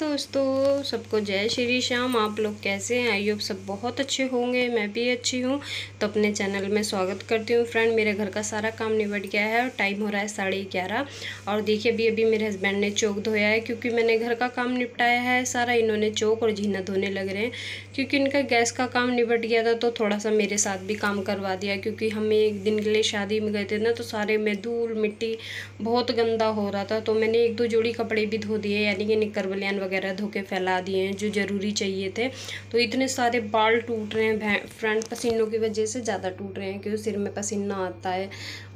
दोस्तों सबको जय श्री श्याम आप लोग कैसे हैं आई होप सब बहुत अच्छे होंगे मैं भी अच्छी हूँ तो अपने चैनल में स्वागत करती हूँ फ्रेंड मेरे घर का सारा काम निबट गया है और टाइम हो रहा है साढ़े ग्यारह और देखिए अभी अभी मेरे हस्बैंड ने चौक धोया है क्योंकि मैंने घर का काम निपटाया है सारा इन्होंने चौक और झीना धोने लग रहे हैं क्योंकि इनका गैस का काम निबट गया था तो थोड़ा सा मेरे साथ भी काम करवा दिया क्योंकि हम एक दिन के लिए शादी में गए थे ना तो सारे में धूल मिट्टी बहुत गंदा हो रहा था तो मैंने एक दो जोड़ी कपड़े भी धो दिए यानी कि निकर बलियान वगैरह के फैला दिए हैं जो ज़रूरी चाहिए थे तो इतने सारे बाल टूट रहे हैं फ्रंट पसीनों की वजह से ज़्यादा टूट रहे हैं क्योंकि सिर में पसीना आता है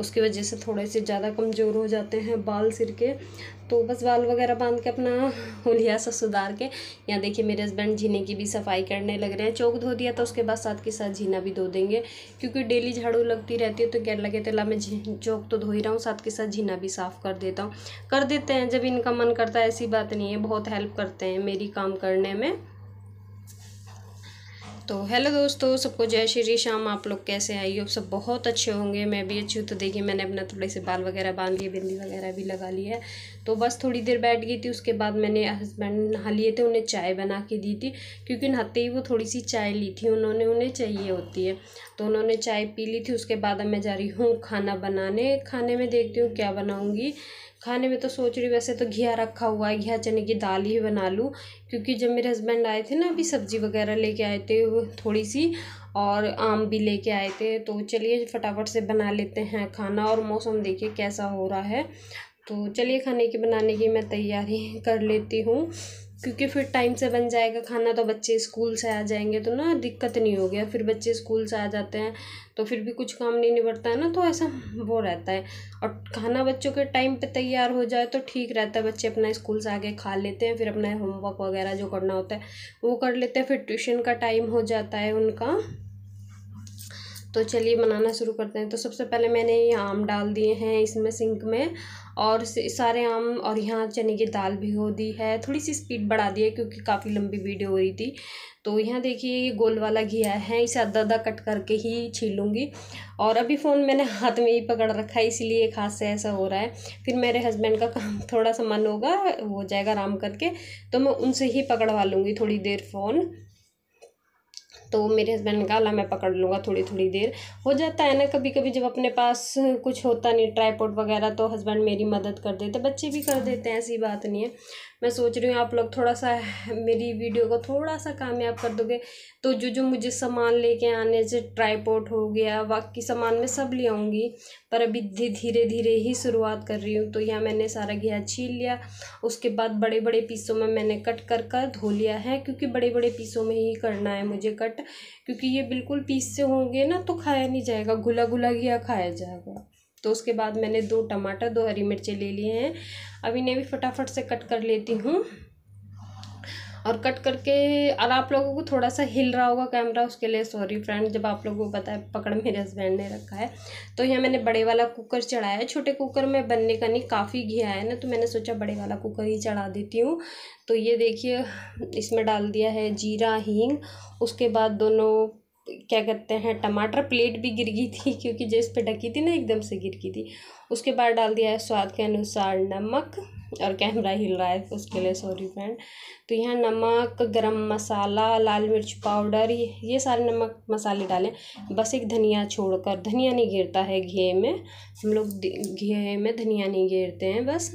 उसकी वजह से थोड़े से ज़्यादा कमज़ोर हो जाते हैं बाल सिर के तो बस बाल वगैरह बांध के अपना होलिया सा सुधार के यहाँ देखिए मेरे हस्बैंड जीने की भी सफाई करने लग रहे हैं चौक धो दिया तो उसके बाद साथ के साथ जीना भी धो देंगे क्योंकि डेली झाड़ू लगती रहती है तो क्या लगे तेला मैं चौक तो धो ही रहा हूँ साथ के साथ जीना भी साफ़ कर देता हूँ कर देते हैं जब इनका मन करता है ऐसी बात नहीं है बहुत हेल्प करते हैं मेरी काम करने में तो हेलो दोस्तों सबको जय श्री श्याम आप लोग कैसे आई हो सब बहुत अच्छे होंगे मैं भी अच्छी हूँ तो देखिए मैंने अपना थोड़े से बाल वगैरह बांध लिए बिंदी वगैरह भी लगा ली है तो बस थोड़ी देर बैठ गई थी उसके बाद मैंने हस्बैंड नहा लिए थे उन्हें चाय बना के दी थी क्योंकि नहाते ही वो थोड़ी सी चाय ली थी उन्होंने उन्हें चाहिए होती है तो उन्होंने चाय पी ली थी उसके बाद अब मैं जा रही हूँ खाना बनाने खाने में देखती हूँ क्या बनाऊँगी खाने में तो सोच रही वैसे तो घिया रखा हुआ है घिया चने की दाल ही बना लूँ क्योंकि जब मेरे हस्बैंड आए थे ना अभी सब्ज़ी वगैरह लेके आए थे थोड़ी सी और आम भी लेके आए थे तो चलिए फटाफट से बना लेते हैं खाना और मौसम देखिए कैसा हो रहा है तो चलिए खाने की बनाने की मैं तैयारी कर लेती हूँ क्योंकि फिर टाइम से बन जाएगा खाना तो बच्चे स्कूल से आ जाएंगे तो ना दिक्कत नहीं होगी फिर बच्चे स्कूल से आ जाते हैं तो फिर भी कुछ काम नहीं निपटता है ना तो ऐसा वो रहता है और खाना बच्चों के टाइम पे तैयार हो जाए तो ठीक रहता है बच्चे अपना स्कूल से आके खा लेते हैं फिर अपना होमवर्क वगैरह जो करना होता है वो कर लेते हैं फिर ट्यूशन का टाइम हो जाता है उनका तो चलिए बनाना शुरू करते हैं तो सबसे पहले मैंने ये आम डाल दिए हैं इसमें सिंक में और सारे आम और यहाँ चने की दाल भी हो दी है थोड़ी सी स्पीड बढ़ा दी है क्योंकि काफ़ी लंबी वीडियो हो रही थी तो यहाँ देखिए ये गोल वाला घिया है इसे अदा अदा कट करके ही छीलूँगी और अभी फ़ोन मैंने हाथ में ही पकड़ रखा है इसीलिए एक हाथ से ऐसा हो रहा है फिर मेरे हस्बैंड का काम थोड़ा सा मन होगा हो जाएगा आराम करके तो मैं उनसे ही पकड़वा लूँगी थोड़ी देर फ़ोन तो मेरे हस्बैंड ने कहा ला मैं पकड़ लूँगा थोड़ी थोड़ी देर हो जाता है ना कभी कभी जब अपने पास कुछ होता नहीं ट्राईपोर्ट वगैरह तो हस्बैंड मेरी मदद कर देते बच्चे भी कर देते हैं ऐसी बात नहीं है मैं सोच रही हूँ आप लोग थोड़ा सा मेरी वीडियो को थोड़ा सा कामयाब कर दोगे तो जो जो मुझे सामान लेके आने से ट्राईपोर्ट हो गया बाकी सामान मैं सब ले आऊँगी पर अभी धीरे धीरे ही शुरुआत कर रही हूँ तो यहाँ मैंने सारा घिया छील लिया उसके बाद बड़े बड़े पीसों में मैंने कट कर कर धो लिया है क्योंकि बड़े बड़े पीसों में ही करना है मुझे कट क्योंकि ये बिल्कुल पीस से होंगे ना तो खाया नहीं जाएगा घुला घुला घिया खाया जाएगा तो उसके बाद मैंने दो टमाटर दो हरी मिर्चें ले लिए हैं अब इन्हें भी फटाफट से कट कर लेती हूँ और कट करके और आप लोगों को थोड़ा सा हिल रहा होगा कैमरा उसके लिए सॉरी फ्रेंड जब आप लोगों को पता है पकड़ मेरे हस्बैंड ने रखा है तो यहाँ मैंने बड़े वाला कुकर चढ़ाया है छोटे कुकर में बनने का नहीं काफ़ी घी आया है ना तो मैंने सोचा बड़े वाला कुकर ही चढ़ा देती हूँ तो ये देखिए इसमें डाल दिया है जीरा हींग उसके बाद दोनों क्या कहते हैं टमाटर प्लेट भी गिर गई थी क्योंकि जिस पर ढकी थी ना एकदम से गिर गई थी उसके बाद डाल दिया है स्वाद के अनुसार नमक और कैमरा हिल रहा है उसके लिए सॉरी फ्रेंड तो यहाँ नमक गरम मसाला लाल मिर्च पाउडर ये, ये सारे नमक मसाले डालें बस एक धनिया छोड़कर धनिया नहीं गिरता है घी में हम लोग घी में धनिया नहीं गिरते हैं बस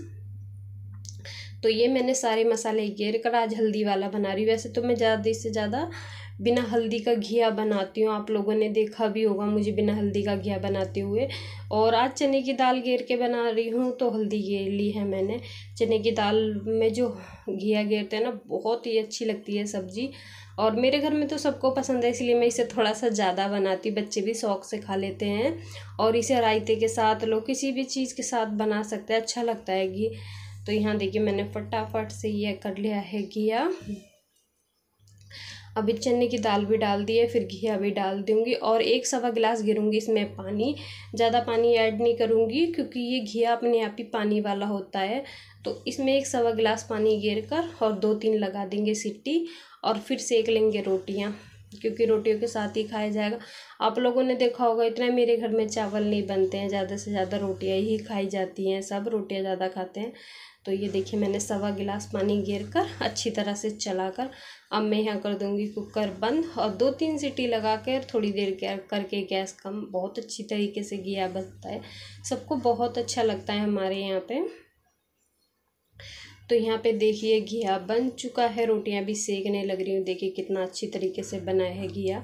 तो ये मैंने सारे मसाले गिर कर आज हल्दी वाला बना रही वैसे तो मैं ज़्यादा से ज़्यादा बिना हल्दी का घिया बनाती हूँ आप लोगों ने देखा भी होगा मुझे बिना हल्दी का घिया बनाते हुए और आज चने की दाल गेर के बना रही हूँ तो हल्दी गेर ली है मैंने चने की दाल में जो घिया गेरते हैं ना बहुत ही अच्छी लगती है सब्ज़ी और मेरे घर में तो सबको पसंद है इसलिए मैं इसे थोड़ा सा ज़्यादा बनाती बच्चे भी शौक से खा लेते हैं और इसे रायते के साथ लोग किसी भी चीज़ के साथ बना सकते हैं अच्छा लगता है घी तो यहाँ देखिए मैंने फटाफट से यह कर लिया है घिया अभी चने की दाल भी डाल दी है फिर घिया भी डाल दूँगी और एक सवा गिलास गिरूँगी इसमें पानी ज़्यादा पानी ऐड नहीं करूँगी क्योंकि ये घिया अपने आप ही पानी वाला होता है तो इसमें एक सवा गिलास पानी गिर कर और दो तीन लगा देंगे सिट्टी और फिर सेक लेंगे रोटियाँ क्योंकि रोटियों के साथ ही खाया जाएगा आप लोगों ने देखा होगा इतना मेरे घर में चावल नहीं बनते हैं ज़्यादा से ज़्यादा रोटियाँ ही खाई जाती हैं सब रोटियाँ ज़्यादा खाते हैं तो ये देखिए मैंने सवा गिलास पानी गिर कर अच्छी तरह से चला कर अब मैं यहाँ कर दूँगी कुकर बंद और दो तीन सीटी लगा कर थोड़ी देर करके गैस कम बहुत अच्छी तरीके से घिया बनता है सबको बहुत अच्छा लगता है हमारे यहाँ पे तो यहाँ पे देखिए घिया बन चुका है रोटियाँ भी सेकने लग रही हूँ देखिए कितना अच्छी तरीके से बना है घिया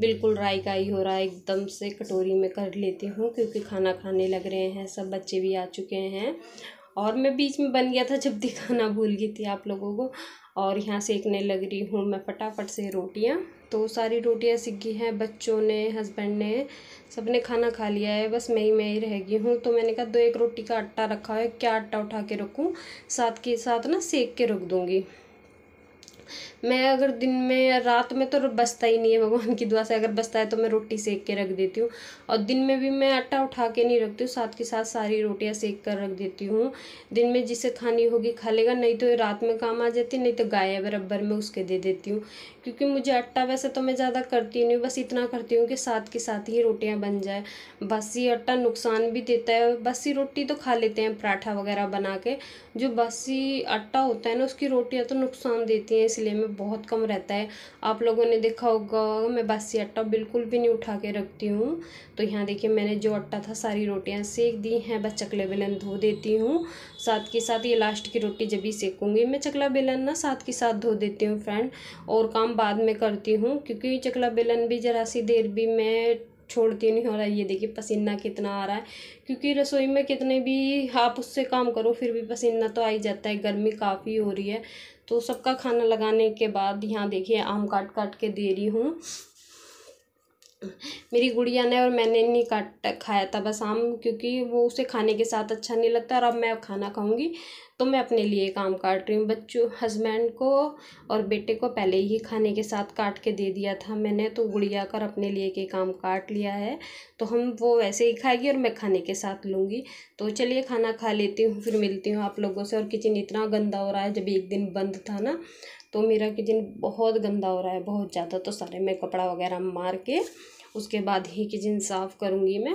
बिल्कुल राई का ही हो रहा है एकदम से कटोरी में कर लेती हूँ क्योंकि खाना खाने लग रहे हैं सब बच्चे भी आ चुके हैं और मैं बीच में बन गया था जब दिखाना भूल गई थी आप लोगों को और यहाँ सेकने लग रही हूँ मैं फटाफट से रोटियाँ तो सारी रोटियाँ सीख गई हैं बच्चों ने हस्बैंड ने सब ने खाना खा लिया है बस मैं ही मैं ही रह गई हूँ तो मैंने कहा दो एक रोटी का आटा रखा है क्या आटा उठा के रखूँ साथ के साथ ना सेक के रख दूँगी मैं अगर दिन में रात में तो बसता ही नहीं है भगवान की दुआ से अगर बसता है तो मैं रोटी सेक के रख देती हूँ और दिन में भी मैं आटा उठा के नहीं रखती हूँ साथ के साथ सारी रोटियाँ सेक कर रख देती हूँ दिन में जिसे खानी होगी खा लेगा नहीं तो रात में काम आ जाती नहीं तो गाय बराबर में उसके दे देती हूँ क्योंकि मुझे आटा वैसे तो मैं ज़्यादा करती नहीं बस इतना करती हूँ कि साथ के साथ ही रोटियाँ बन जाए बासी आटा नुकसान भी देता है बासी रोटी तो खा लेते हैं पराठा वगैरह बना के जो बासी आटा होता है ना उसकी रोटियाँ तो नुकसान देती हैं इसलिए मैं बहुत कम रहता है आप लोगों ने देखा होगा मैं बासी आटा बिल्कुल भी नहीं उठा के रखती हूँ तो यहाँ देखिए मैंने जो आटा था सारी रोटियाँ सेक दी हैं बस चकला बेलन धो देती हूँ साथ के साथ ये लास्ट की रोटी जब भी सेकूँगी मैं चकला बेलन ना साथ के साथ धो देती हूँ फ्रेंड और काम बाद में करती हूँ क्योंकि चकला बेलन भी ज़रा सी देर भी मैं छोड़ के नहीं हो रहा है ये देखिए पसीना कितना आ रहा है क्योंकि रसोई में कितने भी आप उससे काम करो फिर भी पसीना तो आ ही जाता है गर्मी काफ़ी हो रही है तो सबका खाना लगाने के बाद यहाँ देखिए आम काट काट के दे रही हूँ मेरी गुड़िया ने और मैंने नहीं काट खाया था बस आम क्योंकि वो उसे खाने के साथ अच्छा नहीं लगता और अब मैं खाना खाऊंगी तो मैं अपने लिए काम काट रही हूँ बच्चों हस्बैंड को और बेटे को पहले ही खाने के साथ काट के दे दिया था मैंने तो गुड़िया कर अपने लिए के काम काट लिया है तो हम वो वैसे ही खाएगी और मैं खाने के साथ लूँगी तो चलिए खाना खा लेती हूँ फिर मिलती हूँ आप लोगों से और किचन इतना गंदा हो रहा है जब एक दिन बंद था ना तो मेरा किचन बहुत गंदा हो रहा है बहुत ज़्यादा तो सारे मैं कपड़ा वगैरह मार के उसके बाद ही किचन साफ़ करूँगी मैं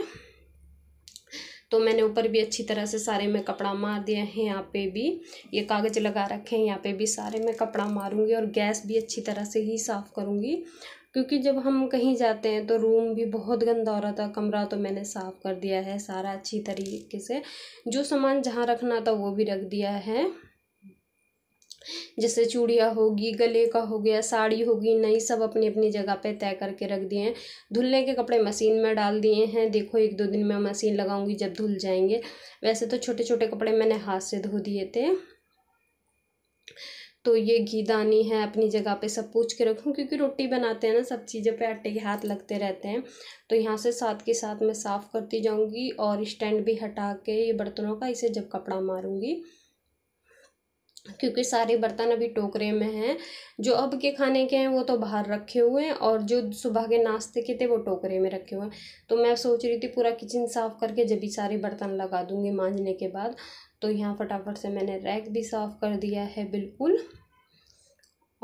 तो मैंने ऊपर भी अच्छी तरह से सारे में कपड़ा मार दिया है यहाँ पे भी ये कागज़ लगा रखे हैं यहाँ पे भी सारे में कपड़ा मारूंगी और गैस भी अच्छी तरह से ही साफ़ करूँगी क्योंकि जब हम कहीं जाते हैं तो रूम भी बहुत गंदा हो रहा था कमरा तो मैंने साफ़ कर दिया है सारा अच्छी तरीके से जो सामान जहाँ रखना था वो भी रख दिया है जैसे चूड़िया होगी गले का हो गया साड़ी होगी नई सब अपनी अपनी जगह पे तय करके रख दिए हैं धुलने के कपड़े मशीन में डाल दिए हैं देखो एक दो दिन में मशीन लगाऊंगी जब धुल जाएंगे वैसे तो छोटे छोटे कपड़े मैंने हाथ से धो दिए थे तो ये घीदानी है अपनी जगह पे सब पूछ के रखूँ क्योंकि रोटी बनाते हैं ना सब चीज़ों पे आटे के हाथ लगते रहते हैं तो यहाँ से साथ के साथ मैं साफ़ करती जाऊँगी और स्टैंड भी हटा के ये बर्तनों का इसे जब कपड़ा मारूँगी क्योंकि सारे बर्तन अभी टोकरे में हैं जो अब के खाने के हैं वो तो बाहर रखे हुए हैं और जो सुबह के नाश्ते के थे वो टोकरे में रखे हुए हैं तो मैं सोच रही थी पूरा किचन साफ़ करके जब भी सारे बर्तन लगा दूँगी माँजने के बाद तो यहाँ फटाफट से मैंने रैक भी साफ़ कर दिया है बिल्कुल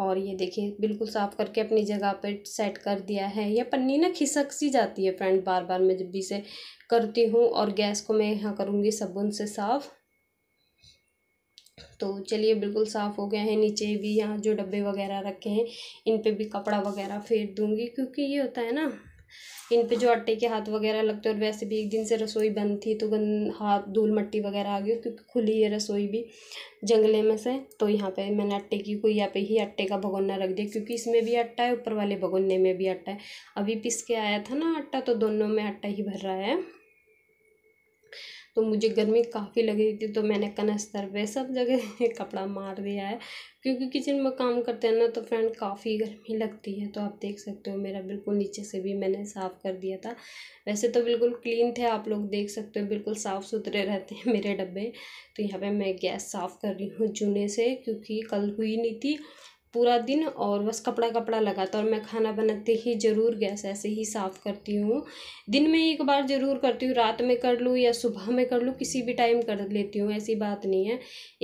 और ये देखिए बिल्कुल साफ़ करके अपनी जगह पर सेट कर दिया है यह पन्नी ना खिसक सी जाती है फ्रेंड बार बार मैं जब भी से करती हूँ और गैस को मैं यहाँ करूँगी साबुन से साफ़ तो चलिए बिल्कुल साफ़ हो गए हैं नीचे भी यहाँ जो डब्बे वगैरह रखे हैं इन पर भी कपड़ा वगैरह फेर दूँगी क्योंकि ये होता है ना इन पे जो आटे के हाथ वगैरह लगते और वैसे भी एक दिन से रसोई बंद थी तो गंद हाथ धूल मट्टी वगैरह आ गई क्योंकि खुली है रसोई भी जंगले में से तो यहाँ पे मैंने आटे की कोई यहाँ पे ही आटे का भगोना रख दिया क्योंकि इसमें भी आटा है ऊपर वाले भगोने में भी आटा है अभी पिस के आया था ना आटा तो दोनों में आटा ही भर रहा है तो मुझे गर्मी काफ़ी लग रही थी तो मैंने कनस्तर पे सब जगह कपड़ा मार दिया है क्योंकि किचन में काम करते हैं ना तो फ्रेंड काफ़ी गर्मी लगती है तो आप देख सकते हो मेरा बिल्कुल नीचे से भी मैंने साफ़ कर दिया था वैसे तो बिल्कुल क्लीन थे आप लोग देख सकते हो बिल्कुल साफ़ सुथरे रहते हैं मेरे डब्बे तो यहाँ पर मैं गैस साफ़ कर रही हूँ चूने से क्योंकि कल हुई नहीं थी पूरा दिन और बस कपड़ा कपड़ा लगा था और मैं खाना बनाते ही ज़रूर गैस ऐसे ही साफ़ करती हूँ दिन में एक बार ज़रूर करती हूँ रात में कर लूँ या सुबह में कर लूँ किसी भी टाइम कर लेती हूँ ऐसी बात नहीं है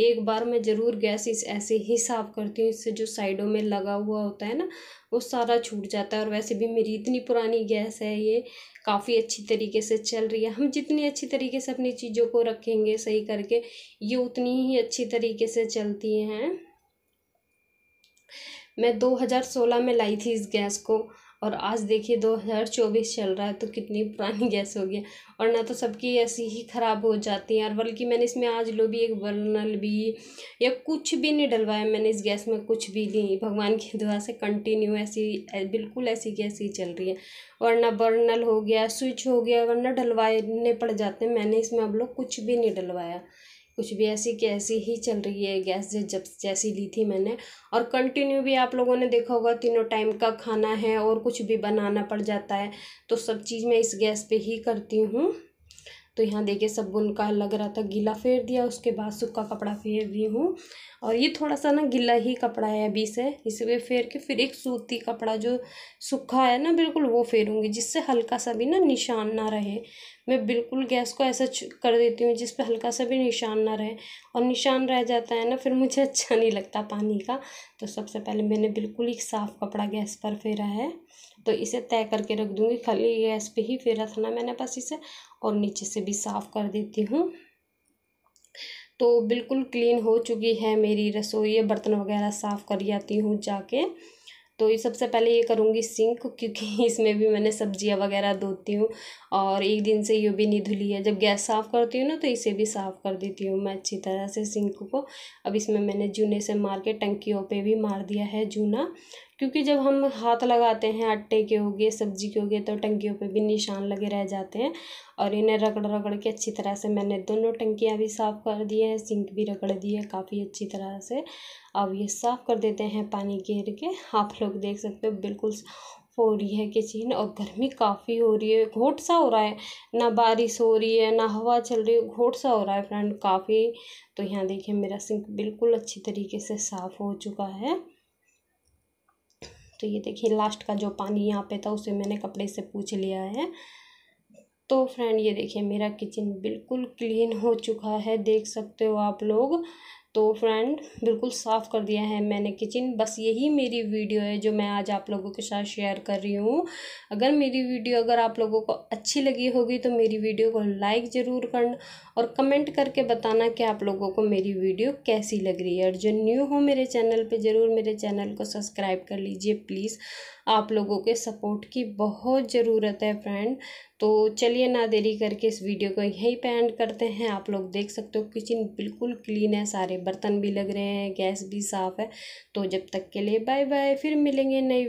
एक बार मैं ज़रूर गैस इस ऐसे ही साफ़ करती हूँ इससे जो साइडों में लगा हुआ होता है ना वो सारा छूट जाता है और वैसे भी मेरी इतनी पुरानी गैस है ये काफ़ी अच्छी तरीके से चल रही है हम जितनी अच्छी तरीके से अपनी चीज़ों को रखेंगे सही करके ये उतनी ही अच्छी तरीके से चलती हैं मैं दो हज़ार सोलह में लाई थी इस गैस को और आज देखिए दो हज़ार चौबीस चल रहा है तो कितनी पुरानी गैस हो गई और ना तो सबकी ऐसी ही ख़राब हो जाती है और बल्कि मैंने इसमें आज लो भी एक बर्नल भी या कुछ भी नहीं डलवाया मैंने इस गैस में कुछ भी नहीं भगवान की दुआ से कंटिन्यू ऐसी बिल्कुल ऐसी गैस ही चल रही है और ना बर्नल हो गया स्विच हो गया वरना डलवाने पड़ जाते मैंने इसमें अब लोग कुछ भी नहीं डलवाया कुछ भी ऐसी की ऐसी ही चल रही है गैस जब जैसी ली थी मैंने और कंटिन्यू भी आप लोगों ने देखा होगा तीनों टाइम का खाना है और कुछ भी बनाना पड़ जाता है तो सब चीज़ मैं इस गैस पे ही करती हूँ तो यहाँ देखिए साबुन का लग रहा था गीला फेर दिया उसके बाद सूखा कपड़ा फेर दी हूँ और ये थोड़ा सा ना गीला ही कपड़ा है अभी से इसलिए फेर के फिर एक सूती कपड़ा जो सूखा है ना बिल्कुल वो फेरूँगी जिससे हल्का सा भी ना निशान ना रहे मैं बिल्कुल गैस को ऐसा कर देती हूँ जिस पर हल्का सा भी निशान ना रहे और निशान रह जाता है ना फिर मुझे अच्छा नहीं लगता पानी का तो सबसे पहले मैंने बिल्कुल ही साफ़ कपड़ा गैस पर फेरा है तो इसे तय करके रख दूँगी खाली गैस पे ही फेरा था ना मैंने बस इसे और नीचे से भी साफ़ कर देती हूँ तो बिल्कुल क्लीन हो चुकी है मेरी रसोई बर्तन वगैरह साफ़ कर जाती हूँ जाके तो ये सबसे पहले ये करूँगी सिंक क्योंकि इसमें भी मैंने सब्जियाँ वगैरह धोती हूँ और एक दिन से ये भी नहीं धुली है जब गैस साफ़ करती हूँ ना तो इसे भी साफ़ कर देती हूँ मैं अच्छी तरह से सिंक को अब इसमें मैंने जूने से मार के टंकियों पे भी मार दिया है जूना क्योंकि जब हम हाथ लगाते हैं आटे के हो गए सब्जी के हो गए तो टंकियों पे भी निशान लगे रह जाते हैं और इन्हें रगड़ रगड़ के अच्छी तरह से मैंने दोनों टंकियाँ भी साफ़ कर दी है सिंक भी रगड़ दी है काफ़ी अच्छी तरह से अब ये साफ़ कर देते हैं पानी घेर के आप लोग देख सकते हो बिल्कुल हो रही है किचन और गर्मी काफ़ी हो रही है घोट सा हो रहा है ना बारिश हो रही है ना हवा चल रही है घोट सा हो रहा है फ्रेंड काफ़ी तो यहाँ देखिए मेरा सिंक बिल्कुल अच्छी तरीके से साफ़ हो चुका है तो ये देखिए लास्ट का जो पानी यहाँ पे था उसे मैंने कपड़े से पूछ लिया है तो फ्रेंड ये देखिए मेरा किचन बिल्कुल क्लीन हो चुका है देख सकते हो आप लोग तो फ्रेंड बिल्कुल साफ़ कर दिया है मैंने किचन बस यही मेरी वीडियो है जो मैं आज आप लोगों के साथ शेयर कर रही हूँ अगर मेरी वीडियो अगर आप लोगों को अच्छी लगी होगी तो मेरी वीडियो को लाइक ज़रूर करना और कमेंट करके बताना कि आप लोगों को मेरी वीडियो कैसी लग रही है और जो न्यू हो मेरे चैनल पर ज़रूर मेरे चैनल को सब्सक्राइब कर लीजिए प्लीज़ आप लोगों के सपोर्ट की बहुत ज़रूरत है फ्रेंड तो चलिए ना देरी करके इस वीडियो को यहीं पे एंड करते हैं आप लोग देख सकते हो किचन बिल्कुल क्लीन है सारे बर्तन भी लग रहे हैं गैस भी साफ़ है तो जब तक के लिए बाय बाय फिर मिलेंगे नई